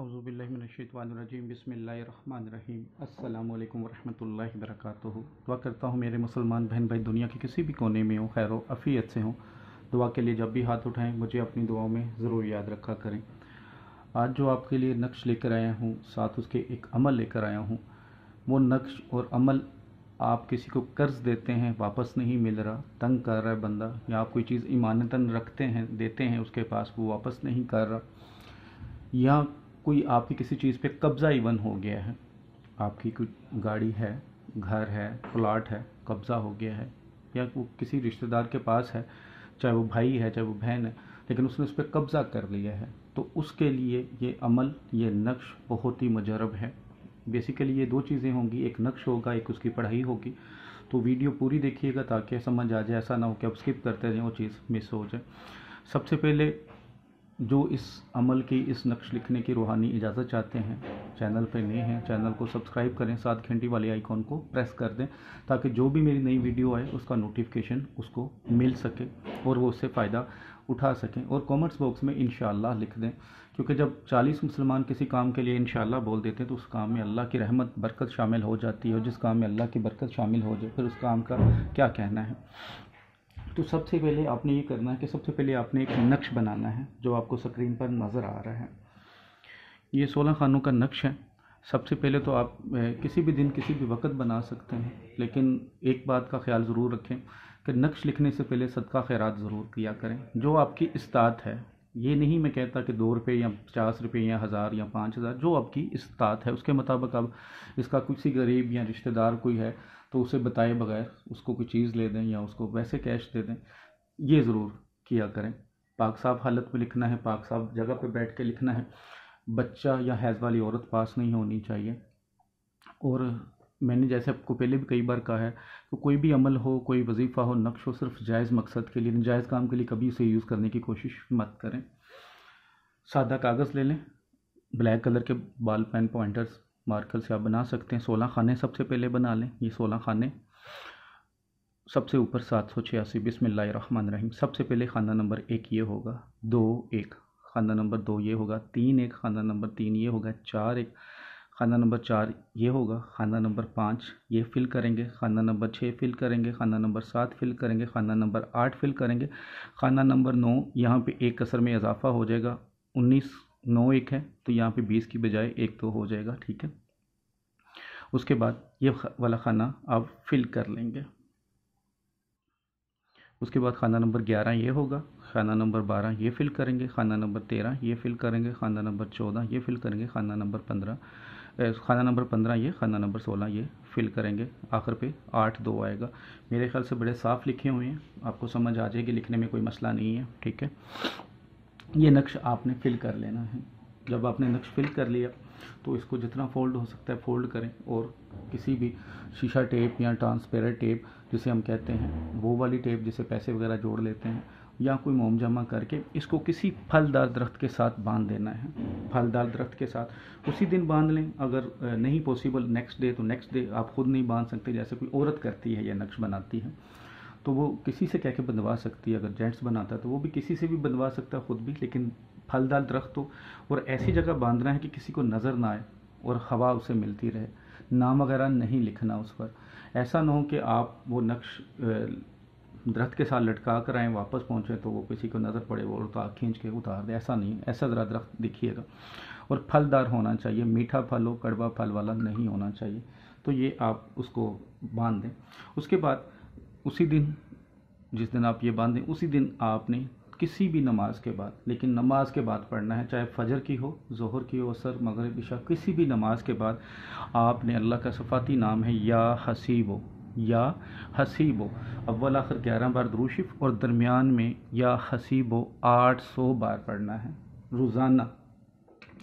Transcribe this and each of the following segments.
अवज़ुबिल्लिमिनशैतवानरजीम बसमीम अल्लाम वरहमल वर्क दुआ करता हूँ मेरे मुसलमान बहन भाई दुनिया के किसी भी कोने में हों खैर अफ़ीत से हों दुआ के लिए जब भी हाथ उठाएं मुझे अपनी दुआओं में ज़रूर याद रखा करें आज जो आपके लिए नक्श लेकर आया हूँ साथ उसके एक अमल लेकर आया हूँ वो नक्श और अमल आप किसी को कर्ज़ देते हैं वापस नहीं मिल रहा तंग कर रहा है बंदा या आप कोई चीज़ ईमानता रखते हैं देते हैं उसके पास वो वापस नहीं कर रहा या कोई आपकी किसी चीज़ पे कब्ज़ा इवन हो गया है आपकी कोई गाड़ी है घर है प्लाट है कब्ज़ा हो गया है या वो किसी रिश्तेदार के पास है चाहे वो भाई है चाहे वो बहन है लेकिन उसने उस पर कब्ज़ा कर लिया है तो उसके लिए ये अमल ये नक्श बहुत ही मजरब है बेसिकली ये दो चीज़ें होंगी एक नक्श होगा एक उसकी पढ़ाई होगी तो वीडियो पूरी देखिएगा ताकि समझ आ जाए ऐसा ना हो कि आप स्किप करते रहें वो चीज़ मिस हो जाए सबसे पहले जो इस अमल की इस नक्श लिखने की रूहानी इजाज़त चाहते हैं चैनल पर नए हैं चैनल को सब्सक्राइब करें साथ घंटी वाले आइकॉन को प्रेस कर दें ताकि जो भी मेरी नई वीडियो आए उसका नोटिफिकेशन उसको मिल सके और वो उससे फ़ायदा उठा सकें और कमेंट्स बॉक्स में इन लिख दें क्योंकि जब 40 मुसलमान किसी काम के लिए इन बोल देते हैं तो उस काम में अल्लाह की रहमत बरकत शामिल हो जाती है और जिस काम में अल्लाह की बरकत शामिल हो जाए फिर उस काम का क्या कहना है तो सबसे पहले आपने ये करना है कि सबसे पहले आपने एक नक्श बनाना है जो आपको स्क्रीन पर नज़र आ रहा है ये सोलह खानों का नक्श है सबसे पहले तो आप किसी भी दिन किसी भी वक्त बना सकते हैं लेकिन एक बात का ख्याल ज़रूर रखें कि नक्श लिखने से पहले सदका खैरात ज़रूर किया करें जो आपकी इस्ताद है ये नहीं मैं कहता कि दो रुपये या पचास रुपये या हज़ार या पाँच हज़ार जो आपकी इस्तात है उसके मुताबिक आप इसका किसी गरीब या रिश्तेदार कोई है तो उसे बताए बगैर उसको कोई चीज़ ले दें या उसको वैसे कैश दे दें ये ज़रूर किया करें पाक साहब हालत में लिखना है पाक साहब जगह पे बैठ के लिखना है बच्चा या हैज़ वाली औरत पास नहीं होनी चाहिए और मैंने जैसे आपको पहले भी कई बार कहा है कि कोई भी अमल हो कोई वजीफ़ा हो नक्श हो सिर्फ जायज़ मकसद के लिए जायज़ काम के लिए कभी उसे यूज़ करने की कोशिश मत करें सादा कागज़ ले लें ब्लैक कलर के बाल पेन पॉइंटर्स मार्कर से आप बना सकते हैं सोलह खाने सबसे पहले बना लें ये सोलह खाने सबसे ऊपर सात सौ छियासी रन रहीम सबसे पहले खाना नंबर एक ये होगा दो एक खाना नंबर दो ये होगा तीन एक खाना नंबर तीन ये होगा चार एक खाना नंबर चार ये होगा खाना नंबर पाँच ये फिल करेंगे खाना नंबर छः फिल करेंगे खाना नंबर सात फिल करेंगे खाना नंबर आठ फिल करेंगे खाना नंबर नौ यहाँ पे एक कसर में इजाफ़ा हो जाएगा उन्नीस नौ एक है तो यहाँ पे बीस की बजाय एक तो हो जाएगा ठीक है उसके बाद ये वाला खाना आप फिल कर लेंगे उसके बाद खाना नंबर ग्यारह ये होगा खाना नंबर बारह ये फिल करेंगे खाना नंबर तेरह ये फिल करेंगे खाना नंबर चौदह ये फिल करेंगे खाना नंबर पंद्रह खाना नंबर पंद्रह ये खाना नंबर सोलह ये फिल करेंगे आखिर पे आठ दो आएगा मेरे ख्याल से बड़े साफ़ लिखे हुए हैं आपको समझ आ जाएगी लिखने में कोई मसला नहीं है ठीक है ये नक्श आपने फिल कर लेना है जब आपने नक्श फिल कर लिया तो इसको जितना फोल्ड हो सकता है फोल्ड करें और किसी भी शीशा टेप या ट्रांसपेरेंट टेप जिसे हम कहते हैं वो वाली टेप जिसे पैसे वगैरह जोड़ लेते हैं या कोई मोम जमा करके इसको किसी फलदार दरख्त के साथ बांध देना है फलदार दरख्त के साथ उसी दिन बांध लें अगर नहीं पॉसिबल नेक्स्ट डे तो नेक्स्ट डे आप खुद नहीं बांध सकते जैसे कोई औरत करती है या नक्श बनाती है तो वो किसी से कह के बनवा सकती है अगर जेंट्स बनाता है तो वो भी किसी से भी बनवा सकता है ख़ुद भी लेकिन फलदार दरख्त हो और ऐसी जगह बांधना है कि किसी को नज़र ना आए और हवा उसे मिलती रहे नाम वगैरह नहीं लिखना उस पर ऐसा ना हो कि आप वो नक्श दरख्त के साथ लटका कर आएँ वापस पहुँचें तो वो किसी को नज़र पड़े वो उतार खींच के उतार दें ऐसा नहीं ऐसा ज़रा दरख्त दिखिएगा और फलदार होना चाहिए मीठा फल हो कड़वा फल वाला नहीं होना चाहिए तो ये आप उसको बांध दें उसके बाद उसी दिन जिस दिन आप ये बांधें उसी दिन आपने किसी भी नमाज के बाद लेकिन नमाज के बाद पढ़ना है चाहे फजर की हो जहर की हो असर मगरब इशा किसी भी नमाज के बाद आपने अल्लाह का सफ़ाती नाम है या हसीबो या हसीबो अव्वल आखिर ग्यारह बार द्रूशिफ और दरमियान में या हसीबो आठ सौ बार पढ़ना है रोज़ाना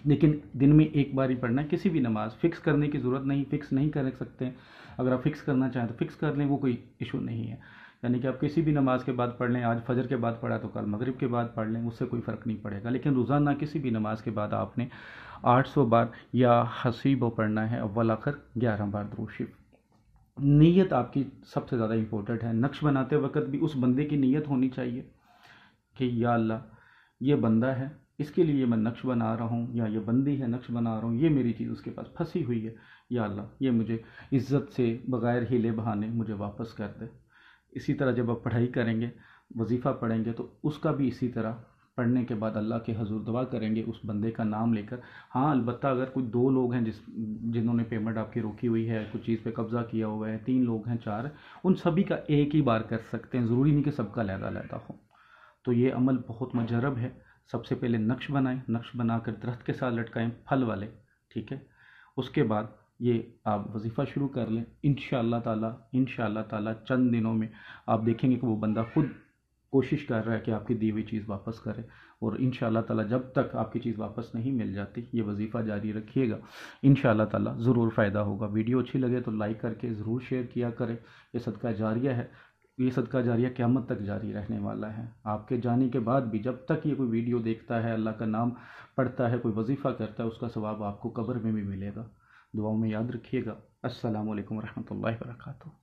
लेकिन दिन में एक बार ही पढ़ना है किसी भी नमाज फिक्स करने की ज़रूरत नहीं फिक्स नहीं कर सकते अगर आप फिक्स करना चाहें तो फिक्स कर लें वो कोई इशू नहीं है यानी कि आप किसी भी नमाज के बाद पढ़ लें आज फजर के बाद पढ़ा तो कल मगरिब के बाद पढ़ लें उससे कोई फ़र्क नहीं पड़ेगा लेकिन रोज़ाना किसी भी नमाज के बाद आपने 800 बार या हसीब पढ़ना है अव्वल आखिर ग्यारह बार द्रोशिफ़ नीयत आपकी सबसे ज़्यादा इम्पोर्टेंट है नक्श बनाते वक्त भी उस बंदे की नीयत होनी चाहिए कि या अल्लाह ये बंदा है इसके लिए मैं नक्श बना रहा हूँ या ये बंदी है नक्श बना रहा हूँ ये मेरी चीज़ उसके पास फंसी हुई है या अल्लाह ये मुझे इज़्ज़त से बग़ैर हीले बहाने मुझे वापस कर दे इसी तरह जब आप पढ़ाई करेंगे वजीफ़ा पढ़ेंगे तो उसका भी इसी तरह पढ़ने के बाद अल्लाह के हजूर दुआ करेंगे उस बंदे का नाम लेकर हाँ अलबत् अगर कोई दो लोग हैं जिस जिन्होंने पेमेंट आपकी रोकी हुई है कुछ चीज़ पे कब्ज़ा किया हुआ है तीन लोग हैं चार उन सभी का एक ही बार कर सकते हैं ज़रूरी नहीं कि सबका लहदा लहदा हो तो ये अमल बहुत मजरब है सबसे पहले नक्श बनाएं नक्श बनाकर दरख्त के साथ लटकाएं फल वाले ठीक है उसके बाद ये आप वजीफ़ा शुरू कर लें इन ताला इन ताला चंद दिनों में आप देखेंगे कि वो बंदा खुद कोशिश कर रहा है कि आपकी दी हुई चीज़ वापस करे और इन ताला जब तक आपकी चीज़ वापस नहीं मिल जाती ये वजीफ़ा जारी रखिएगा इन ताला ज़रूर फ़ायदा होगा वीडियो अच्छी लगे तो लाइक करके ज़रूर शेयर किया करें यह सदका जारिया है ये सदका जारिया क़्यामत तक जारी रहने वाला है आपके जाने के बाद भी जब तक ये कोई वीडियो देखता है अल्लाह का नाम पढ़ता है कोई वजीफ़ा करता है उसका स्वाब आपको कब्र में भी मिलेगा दुआओं में याद रखिएगा असलकम वरहमल वर्का